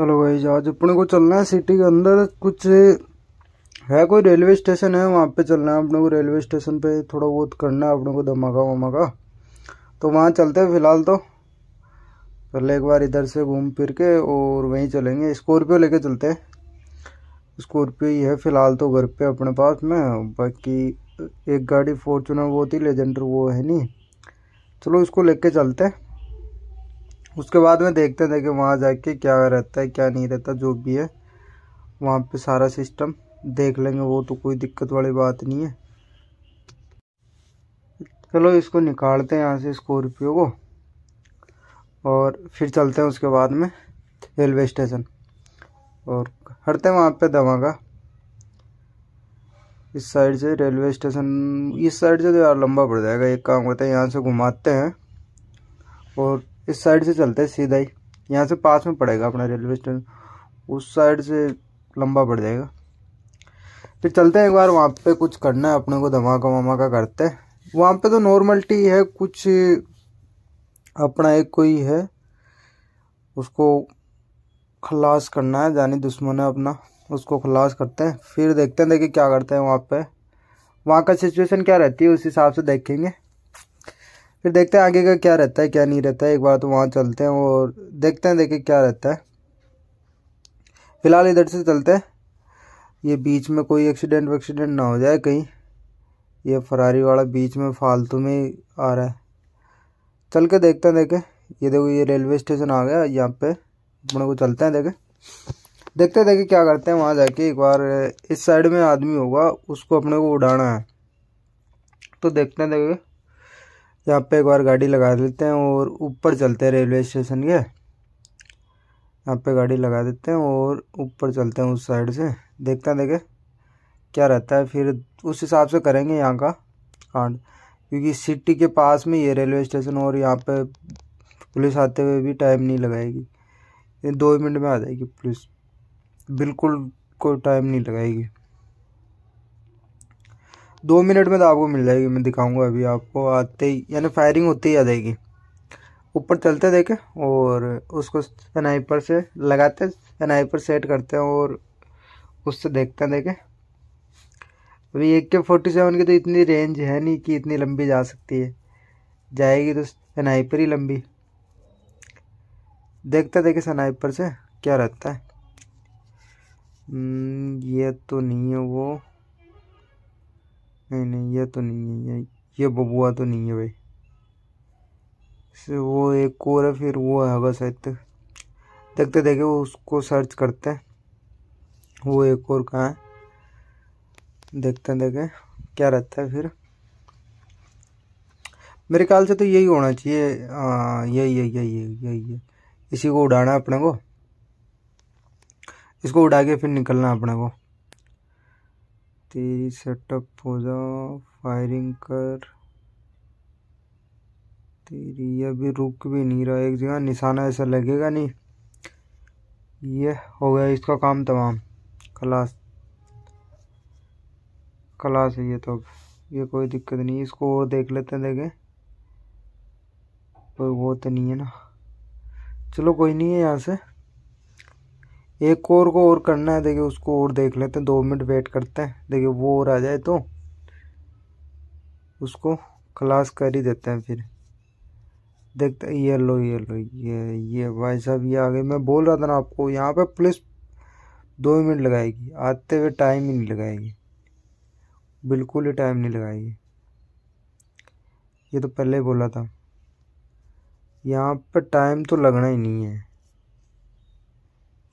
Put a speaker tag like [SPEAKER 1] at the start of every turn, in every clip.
[SPEAKER 1] hello भाई आज अपने को चलना है सिटी के अंदर कुछ है कोई रेलवे स्टेशन है वहाँ पे चलना है अपने को रेलवे स्टेशन पे थोड़ा बहुत करना है अपने को धमाका वमाका तो वहाँ चलते हैं फिलहाल तो पहले एक बार इधर से घूम फिर के और वहीं चलेंगे स्कॉर्पियो लेके चलते हैं स्कॉर्पियो ही है फिलहाल तो घर पे अपने पास में बाकी एक गाड़ी फॉर्चुनर वो थी लेजेंडर वो है नहीं चलो इसको ले चलते हैं उसके बाद में देखते थे कि वहाँ जाके क्या रहता है क्या नहीं रहता जो भी है वहाँ पे सारा सिस्टम देख लेंगे वो तो कोई दिक्कत वाली बात नहीं है चलो इसको निकालते हैं यहाँ से स्कॉर्पियो को और फिर चलते हैं उसके बाद में रेलवे स्टेशन और हटते हैं वहाँ पे दमागा इस साइड से रेलवे स्टेशन इस साइड से तो यार लंबा पड़ जाएगा एक काम करते हैं यहाँ से घुमाते हैं और इस साइड से चलते हैं सीधा ही यहाँ से पास में पड़ेगा अपना रेलवे स्टेशन उस साइड से लंबा पड़ जाएगा फिर चलते हैं एक बार वहाँ पे कुछ करना है अपने को धमाका वमाका करते हैं वहाँ पे तो नॉर्मलिटी है कुछ अपना एक कोई है उसको खलास करना है जानी दुश्मन है अपना उसको खलास करते हैं फिर देखते हैं देखिए क्या करते हैं वहाँ पे वहाँ का सिचुएशन क्या रहती है उस हिसाब से देखेंगे फिर देखते हैं आगे का क्या रहता है क्या नहीं रहता है एक बार तो वहाँ चलते हैं और देखते हैं देखें क्या रहता है फ़िलहाल इधर से चलते हैं ये बीच में कोई एक्सीडेंट वक्सीडेंट ना हो जाए कहीं ये फरारी वाला बीच में फालतू में आ रहा है चल के देखते हैं देखे ये देखो ये रेलवे स्टेशन आ गया यहाँ पे अपने को चलते हैं देखे देखते देखे क्या करते हैं वहाँ जाके एक बार इस साइड में आदमी होगा उसको अपने को उड़ाना है तो देखते हैं देखे यहाँ पे एक बार गाड़ी लगा देते हैं और ऊपर चलते हैं रेलवे स्टेशन के यहाँ पे गाड़ी लगा देते हैं और ऊपर चलते हैं उस साइड से देखते हैं देखे क्या रहता है फिर उस हिसाब से करेंगे यहाँ का कांड क्योंकि सिटी के पास में ये रेलवे स्टेशन और यहाँ पे पुलिस आते हुए भी टाइम नहीं लगाएगी दो मिनट में आ जाएगी पुलिस बिल्कुल कोई टाइम नहीं लगाएगी दो मिनट में तो आपको मिल जाएगी मैं दिखाऊंगा अभी आपको आते ही यानी फायरिंग होती ही आ जाएगी ऊपर चलते देखे और उसको स्नाइपर से लगाते स्नाइपर सेट करते हैं और उससे देखते हैं देखे अभी ए के फोर्टी सेवन की तो इतनी रेंज है नहीं कि इतनी लंबी जा सकती है जाएगी तो स्नाइपर ही लंबी देखते देखे स्नाइपर से क्या रहता है हम्म, ये तो नहीं है वो नहीं नहीं ये तो नहीं है ये ये बबुआ तो नहीं है भाई वो एक और है फिर वो है शायद तक देखते देखे वो उसको सर्च करते हैं वो एक और कहाँ है देखते देखें क्या रहता है फिर मेरे ख्याल से तो यही होना चाहिए यही यही यही यही यही इसी को उड़ाना अपने को इसको उड़ा के फिर निकलना अपने को तेरी सेटअप हो जाओ फायरिंग कर तेरी अभी रुक भी नहीं रहा एक जगह निशाना ऐसा लगेगा नहीं ये हो गया इसका काम तमाम क्लास क्लास है ये तो अब ये कोई दिक्कत नहीं इसको और देख लेते हैं देखें कोई वो तो नहीं है ना चलो कोई नहीं है यहाँ से एक और को और करना है देखिए उसको और देख लेते हैं दो मिनट वेट करते हैं देखिए वो और आ जाए तो उसको क्लास कर ही देते हैं फिर देखते ये लो ये लो ये ये भाई साहब ये आ गए मैं बोल रहा था ना आपको यहाँ पे पुलिस दो मिनट लगाएगी आते हुए टाइम ही नहीं लगाएगी बिल्कुल ही टाइम नहीं लगाएगी ये तो पहले ही बोला था यहाँ पर टाइम तो लगना ही नहीं है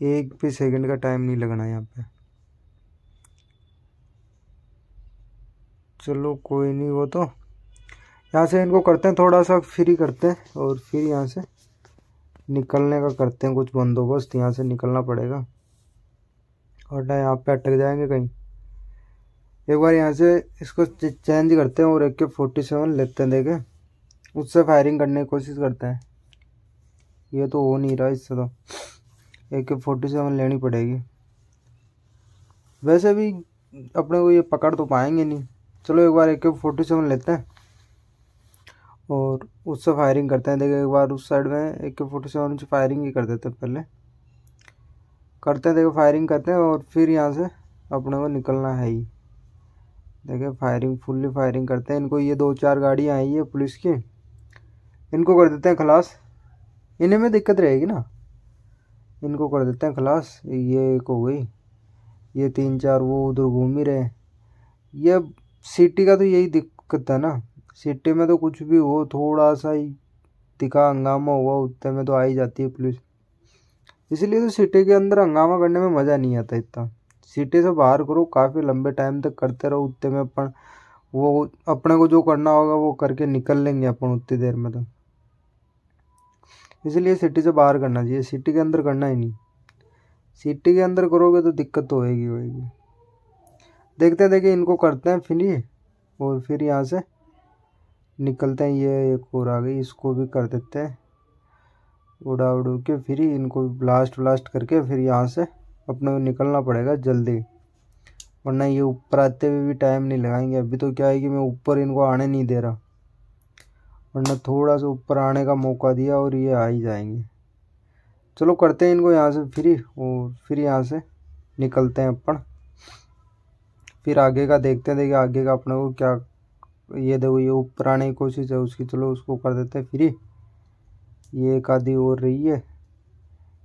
[SPEAKER 1] एक भी सेकंड का टाइम नहीं लगना यहाँ पे चलो कोई नहीं वो तो यहाँ से इनको करते हैं थोड़ा सा फ्री करते हैं और फिर यहाँ से निकलने का करते हैं कुछ बंदोबस्त यहाँ से निकलना पड़ेगा और ना यहाँ पे अटक जाएंगे कहीं एक बार यहाँ से इसको चेंज करते हैं और एक के फोर्टी सेवन लेते हैं देखे उससे फायरिंग करने की कोशिश करते हैं ये तो हो नहीं रहा इससे तो ए के फोर्टी सेवन लेनी पड़ेगी वैसे भी अपने को ये पकड़ तो पाएंगे नहीं चलो एक बार ए के फोर्टी सेवन लेते हैं और उससे फायरिंग करते हैं देखिए एक बार उस साइड में ए के फोर्टी सेवन से फायरिंग ही कर देते हैं पहले करते हैं देखो फायरिंग करते हैं और फिर यहाँ से अपने को निकलना है ही देखिए फायरिंग फुल्ली फायरिंग करते हैं इनको ये दो चार गाड़ियाँ आई है पुलिस की इनको कर देते हैं खलास इन्हें में दिक्कत रहेगी ना इनको कर देते हैं खलास ये एक हो गई ये तीन चार वो उधर घूम ही रहे ये सिटी का तो यही दिक्कत है ना सिटी में तो कुछ भी हो थोड़ा सा ही दिखा हंगामा हुआ उतने में तो आ ही जाती है पुलिस इसलिए तो सिटी के अंदर हंगामा करने में मज़ा नहीं आता इतना सिटी से बाहर करो काफ़ी लंबे टाइम तक करते रहो उतने में अपन वो अपने को जो करना होगा वो करके निकल लेंगे अपन उतनी देर में तो इसलिए सिटी से बाहर करना चाहिए सिटी के अंदर करना ही नहीं सिटी के अंदर करोगे तो दिक्कत तो होएगी होएगी देखते हैं देखिए इनको करते हैं फिर ये और फिर यहाँ से निकलते हैं ये एक और आ गई इसको भी कर देते हैं उड़ा उड़ू के फिर इनको ब्लास्ट व्लास्ट करके फिर यहाँ से अपने को निकलना पड़ेगा जल्दी वरना ये ऊपर आते हुए भी टाइम नहीं लगाएंगे अभी तो क्या है कि मैं ऊपर इनको आने नहीं दे रहा वरना थोड़ा सा ऊपर आने का मौका दिया और ये आ ही जाएंगे चलो करते हैं इनको यहाँ से फ्री और फिर यहाँ से निकलते हैं अपन फिर आगे का देखते हैं देखिए आगे का अपने को क्या ये देखो ये ऊपर आने की कोशिश है उसकी चलो उसको कर देते हैं फ्री ये एक आधी और रही है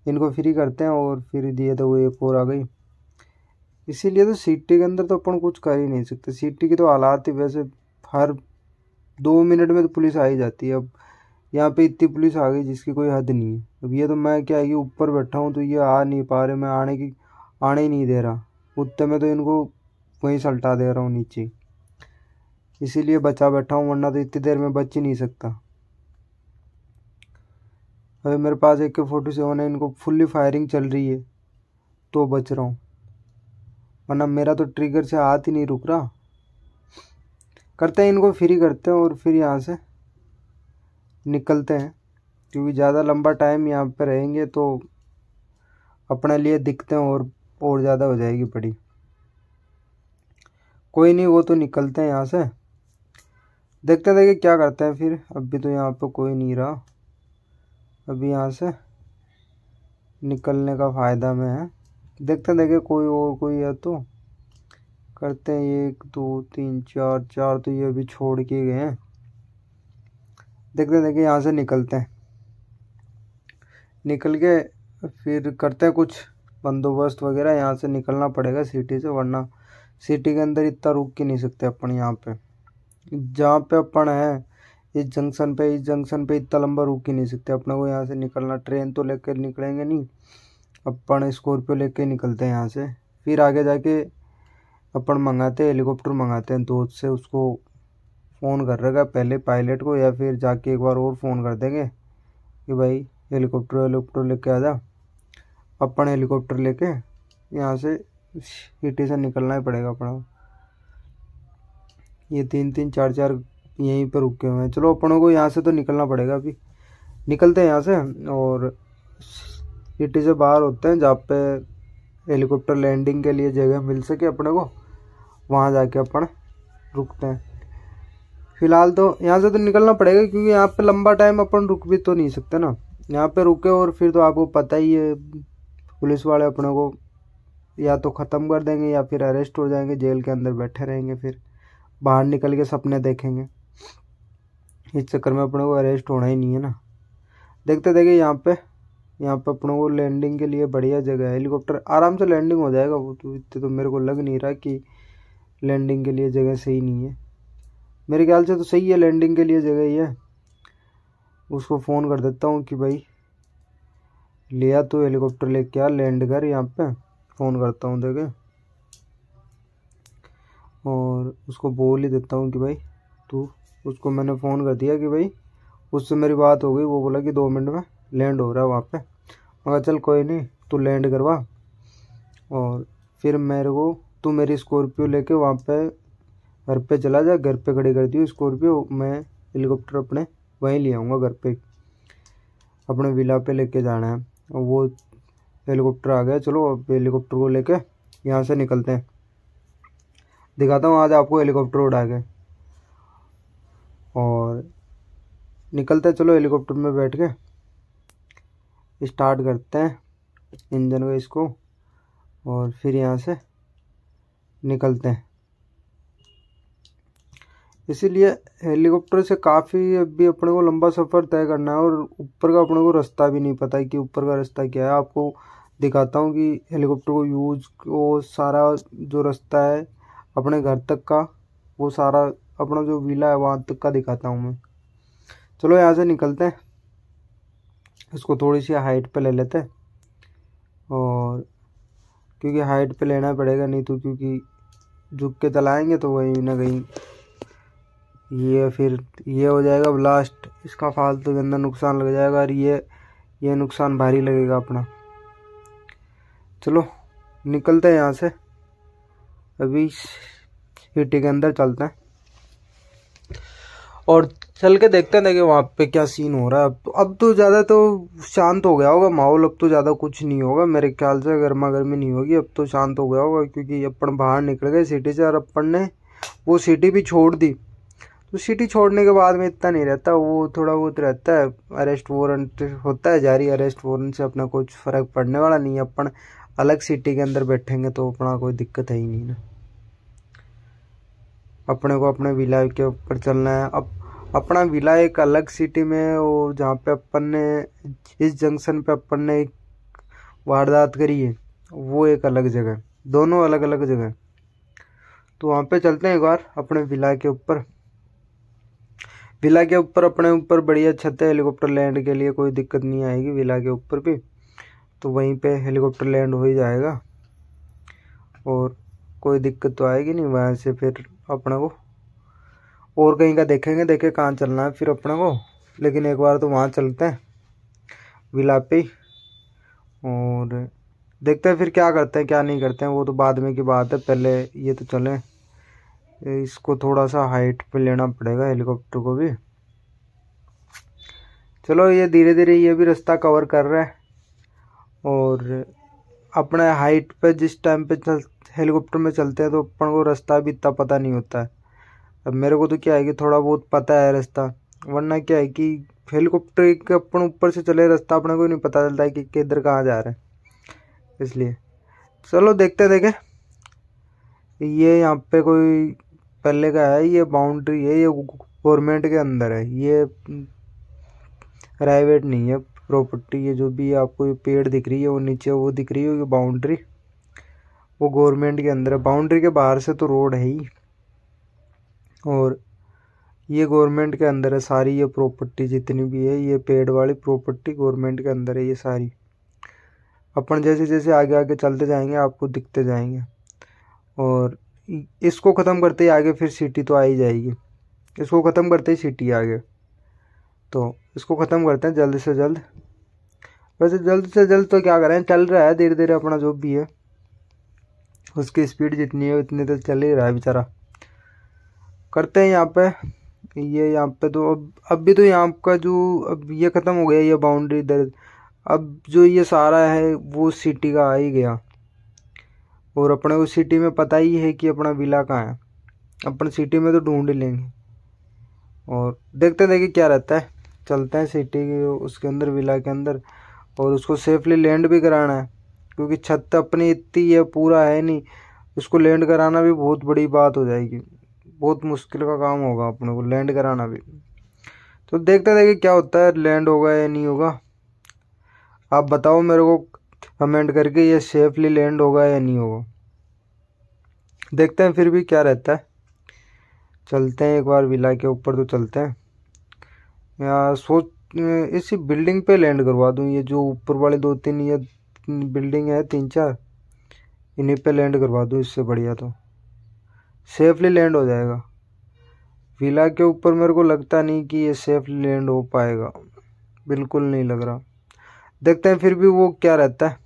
[SPEAKER 1] इनको फ्री करते हैं और फिर दिए तो वो एक और आ गई इसीलिए तो सिटी के अंदर तो अपन कुछ कर ही नहीं सकते सिटी की तो हालात ही वैसे हर दो मिनट में तो पुलिस आ ही जाती है अब यहाँ पे इतनी पुलिस आ गई जिसकी कोई हद नहीं है अब ये तो मैं क्या है कि ऊपर बैठा हूँ तो ये आ नहीं पा रहे मैं आने की आने ही नहीं दे रहा उतने में तो इनको वहीं सल्टा दे रहा हूँ नीचे इसीलिए बचा बैठा हूँ वरना तो इतनी देर में बच ही नहीं सकता अभी मेरे पास एक के फोर्टी सेवन है इनको फुल्ली फायरिंग चल रही है तो बच रहा हूँ वरना मेरा तो ट्रिगर से हाथ ही नहीं रुक रहा करते हैं इनको फ्री करते हैं और फिर यहाँ से निकलते हैं क्योंकि ज़्यादा लंबा टाइम यहाँ पर रहेंगे तो अपने लिए दिखते हैं और और ज़्यादा हो जाएगी पड़ी कोई नहीं वो तो निकलते हैं यहाँ से देखते हैं देखिए क्या करते हैं फिर अभी तो यहाँ पर कोई नहीं रहा अभी यहाँ से निकलने का फ़ायदा में है देखते हैं देखिए कोई और कोई है तो करते हैं एक दो तीन चार चार तो ये अभी छोड़ के गए हैं देखते देखें यहाँ से निकलते हैं निकल के फिर करते हैं कुछ बंदोबस्त वगैरह यहाँ से निकलना पड़ेगा सिटी से वरना सिटी के अंदर इतना रुक के नहीं सकते अपन यहाँ पे जहाँ पे अपन है इस जंक्शन पे इस जंक्शन पे इतना लंबा रुक ही नहीं सकते अपने को यहाँ से निकलना ट्रेन तो लेकर निकलेंगे नहीं अपन स्कॉर्पियो लेके निकलते हैं यहाँ से फिर आगे जाके अपन मंगाते हैं हेलीकॉप्टर मंगाते हैं दोस्त तो से उसको फ़ोन कर रहेगा पहले पायलट को या फिर जाके एक बार और फ़ोन कर देंगे कि भाई हेलीकॉप्टर हेलीकॉप्टर लेके आ जा अपन हेलीकॉप्टर लेके यहाँ से सिटी से निकलना ही पड़ेगा अपना ये तीन तीन चार चार यहीं पर रुके हुए हैं चलो अपनों को यहाँ से तो निकलना पड़ेगा अभी निकलते हैं यहाँ से और सिटी से बाहर होते हैं जहाँ पे हेलीकॉप्टर लैंडिंग के लिए जगह मिल सके अपने को वहाँ जाके अपन रुकते हैं फिलहाल तो यहाँ से तो निकलना पड़ेगा क्योंकि यहाँ पे लंबा टाइम अपन रुक भी तो नहीं सकते ना यहाँ पे रुके और फिर तो आपको पता ही है पुलिस वाले अपने को या तो ख़त्म कर देंगे या फिर अरेस्ट हो जाएंगे जेल के अंदर बैठे रहेंगे फिर बाहर निकल के सपने देखेंगे इस चक्कर में अपने को अरेस्ट होना ही नहीं है ना देखते देखिए यहाँ पे यहाँ पे अपनों को लैंडिंग के लिए बढ़िया जगह है हेलीकॉप्टर आराम से लैंडिंग हो जाएगा वो तो इतने तो मेरे को लग नहीं रहा कि लैंडिंग के लिए जगह सही नहीं है मेरे ख्याल से तो सही है लैंडिंग के लिए जगह ही है उसको फ़ोन कर देता हूँ कि भाई लिया तो हेलीकॉप्टर ले आ लैंड कर यहाँ पे फ़ोन करता हूँ देखे और उसको बोल ही देता हूँ कि भाई तू उसको मैंने फ़ोन कर दिया कि भाई उससे मेरी बात हो गई वो बोला कि दो मिनट में लैंड हो रहा है वहाँ पे मगर चल कोई नहीं तू लैंड करवा और फिर मेरे को तू मेरी स्कॉर्पियो लेके वहाँ पे घर पे चला जा घर पे खड़ी कर दियो स्कॉर्पियो मैं हेलीकॉप्टर अपने वहीं ले आऊँगा घर पे अपने विला पे लेके जाना है और वो हेलीकॉप्टर आ गया चलो अब हेलीकॉप्टर को लेके यहाँ से निकलते हैं दिखाता हूँ आज आपको हेलीकॉप्टर उड़ा के और निकलते हैं चलो हेलीकॉप्टर में बैठ के स्टार्ट करते हैं इंजन को इसको और फिर यहाँ से निकलते हैं इसीलिए हेलीकॉप्टर से काफ़ी अभी अपने को लंबा सफ़र तय करना है और ऊपर का अपने को रास्ता भी नहीं पता है कि ऊपर का रास्ता क्या है आपको दिखाता हूँ कि हेलीकॉप्टर को यूज वो सारा जो रास्ता है अपने घर तक का वो सारा अपना जो वीला है वहाँ तक का दिखाता हूँ मैं चलो यहाँ से निकलते हैं इसको थोड़ी सी हाइट पर ले लेते हैं क्योंकि हाइट पे लेना पड़ेगा नहीं तो क्योंकि झुक के चलाएँगे तो, तो वहीं ना कहीं ये फिर ये हो जाएगा ब्लास्ट इसका फालतू के अंदर नुकसान लग जाएगा और ये ये नुकसान भारी लगेगा अपना चलो निकलते हैं यहाँ से अभी हिटी के अंदर चलते हैं और चल के देखते हैं देखिए वहाँ पे क्या सीन हो रहा है अब तो अब तो ज़्यादा तो शांत हो गया होगा माहौल अब तो ज़्यादा कुछ नहीं होगा मेरे ख्याल से गर्मा गर्मी नहीं होगी अब तो शांत हो गया होगा क्योंकि अपन बाहर निकल गए सिटी से और अपन ने वो सिटी भी छोड़ दी तो सिटी छोड़ने के बाद में इतना नहीं रहता वो थोड़ा बहुत रहता है अरेस्ट वारंट होता है जारी अरेस्ट वारंट से अपना कुछ फ़र्क पड़ने वाला नहीं है अपन अलग सिटी के अंदर बैठेंगे तो अपना कोई दिक्कत है ही नहीं ना अपने को अपने विला के ऊपर चलना है अब अपना विला एक अलग सिटी में है और जहाँ पे अपन ने इस जंक्शन पे अपन ने एक वारदात करी है वो एक अलग जगह है दोनों अलग अलग जगह तो वहाँ पे चलते हैं एक बार अपने विला के ऊपर विला के ऊपर अपने ऊपर बढ़िया छत है हेलीकॉप्टर लैंड के लिए कोई दिक्कत नहीं आएगी विला के ऊपर भी तो वहीं पे हेलीकॉप्टर लैंड हो ही जाएगा और कोई दिक्कत तो आएगी नहीं वहाँ से फिर अपने को और कहीं का देखेंगे देखे कहाँ चलना है फिर अपने को लेकिन एक बार तो वहाँ चलते हैं विलापे और देखते हैं फिर क्या करते हैं क्या नहीं करते हैं वो तो बाद में की बात है पहले ये तो चलें इसको थोड़ा सा हाइट पे लेना पड़ेगा हेलीकॉप्टर को भी चलो ये धीरे धीरे ये भी रास्ता कवर कर रहा है और अपने हाइट पे जिस टाइम पे चल हेलीकॉप्टर में चलते हैं तो अपन को रास्ता भी इतना पता नहीं होता है अब मेरे को तो क्या है कि थोड़ा बहुत पता है रास्ता वरना क्या है कि हेलीकॉप्टर के अपन ऊपर से चले रास्ता अपने को नहीं पता चलता है कि किधर कहाँ जा रहे हैं इसलिए चलो देखते देखे ये यहाँ पे कोई पहले का है ये बाउंड्री है ये गवर्नमेंट के अंदर है ये प्राइवेट नहीं है प्रॉपर्टी ये जो भी आपको ये पेड़ दिख रही है वो नीचे वो दिख रही है ये बाउंड्री वो गवर्नमेंट के अंदर है बाउंड्री के बाहर से तो रोड है ही और ये गवर्नमेंट के अंदर है सारी ये प्रॉपर्टी जितनी भी है ये पेड़ वाली प्रॉपर्टी गवर्नमेंट के अंदर है ये सारी अपन जैसे जैसे आगे आगे चलते जाएंगे आपको दिखते जाएंगे और इसको ख़त्म करते ही आगे फिर सिटी तो आ ही जाएगी इसको ख़त्म करते ही सिटी आगे तो इसको ख़त्म करते हैं जल्द से जल्द वैसे जल्द से जल्द तो क्या करें चल रहा है धीरे धीरे अपना जो भी है उसकी स्पीड जितनी है उतनी तो चल ही रहा है बेचारा करते हैं यहाँ पे ये यहाँ पे तो अब अब भी तो यहाँ का जो अब ये ख़त्म हो गया ये बाउंड्री दर्द अब जो ये सारा है वो सिटी का आ ही गया और अपने को सिटी में पता ही है कि अपना विला कहाँ है अपन सिटी में तो ढूंढ ही लेंगे और देखते देखिए क्या रहता है चलते हैं सिटी के उसके अंदर विला के अंदर और उसको सेफली लैंड भी कराना है क्योंकि छत अपनी इतनी है पूरा है नहीं उसको लैंड कराना भी बहुत बड़ी बात हो जाएगी बहुत मुश्किल का काम होगा अपने को लैंड कराना भी तो देखते देखिए क्या होता है लैंड होगा या नहीं होगा आप बताओ मेरे को कमेंट करके ये सेफली लैंड होगा या नहीं होगा देखते हैं फिर भी क्या रहता है चलते हैं एक बार विला के ऊपर तो चलते हैं या सोच इसी बिल्डिंग पे लैंड करवा दूँ ये जो ऊपर वाले दो तीन ये बिल्डिंग है तीन चार इन्हीं पे लैंड करवा दूँ इससे बढ़िया तो सेफली लैंड हो जाएगा विला के ऊपर मेरे को लगता नहीं कि ये सेफली लैंड हो पाएगा बिल्कुल नहीं लग रहा देखते हैं फिर भी वो क्या रहता है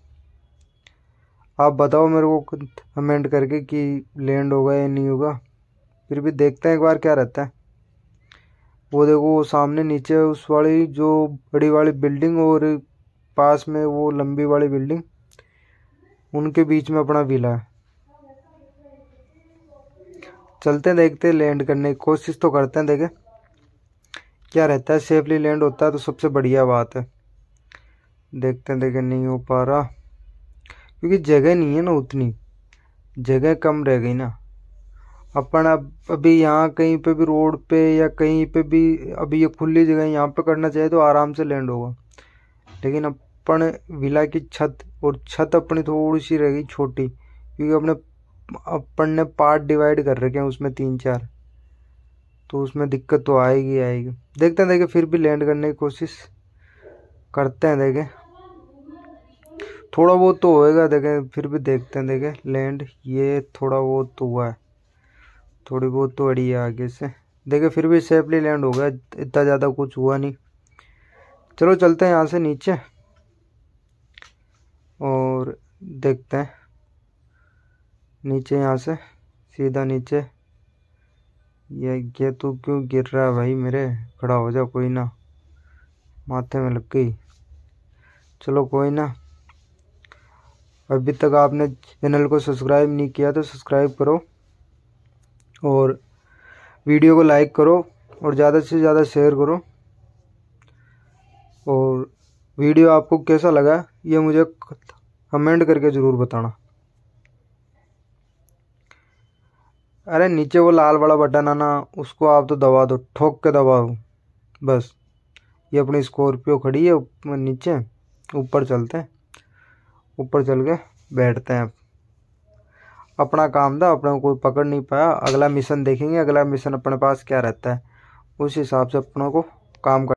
[SPEAKER 1] आप बताओ मेरे को कमेंट करके कि लैंड होगा या नहीं होगा फिर भी देखते हैं एक बार क्या रहता है वो देखो वो सामने नीचे उस वाली जो बड़ी वाली बिल्डिंग और पास में वो लंबी वाली बिल्डिंग उनके बीच में अपना विला है चलते देखते लैंड करने की कोशिश तो करते हैं देखें क्या रहता है सेफली लैंड होता है तो सबसे बढ़िया बात है देखते हैं देखें नहीं हो पा रहा क्योंकि जगह नहीं है ना उतनी जगह कम रह गई ना अपन अब अभी यहाँ कहीं पे भी रोड पे या कहीं पे भी अभी ये खुली जगह यहाँ पे करना चाहिए तो आराम से लैंड होगा लेकिन अपन विला की छत और छत अपनी थोड़ी सी रह गई छोटी क्योंकि अपने अपन ने पार्ट डिवाइड कर रखे हैं उसमें तीन चार तो उसमें दिक्कत तो आएगी आएगी देखते हैं देखे फिर भी लैंड करने की कोशिश करते हैं देखे थोड़ा बहुत तो होएगा देखें फिर भी देखते हैं देखें लैंड ये थोड़ा बहुत तो हुआ है थोड़ी बहुत तो अड़ी है आगे से देखें फिर भी सेफली लैंड हो गया इतना ज़्यादा कुछ हुआ नहीं चलो चलते हैं यहाँ से नीचे और देखते हैं नीचे यहाँ से सीधा नीचे ये ये तू क्यों गिर रहा है भाई मेरे खड़ा हो जा कोई ना माथे में लग गई चलो कोई ना अभी तक आपने चैनल को सब्सक्राइब नहीं किया तो सब्सक्राइब करो और वीडियो को लाइक करो और ज़्यादा से ज़्यादा शेयर करो और वीडियो आपको कैसा लगा ये मुझे कमेंट करके ज़रूर बताना अरे नीचे वो लाल वाला बटन है ना उसको आप तो दबा दो ठोक के दबा दो बस ये अपनी स्कॉर्पियो खड़ी है नीचे ऊपर चलते हैं ऊपर चल के बैठते हैं अपना काम था अपने कोई पकड़ नहीं पाया अगला मिशन देखेंगे अगला मिशन अपने पास क्या रहता है उस हिसाब से अपनों को काम कर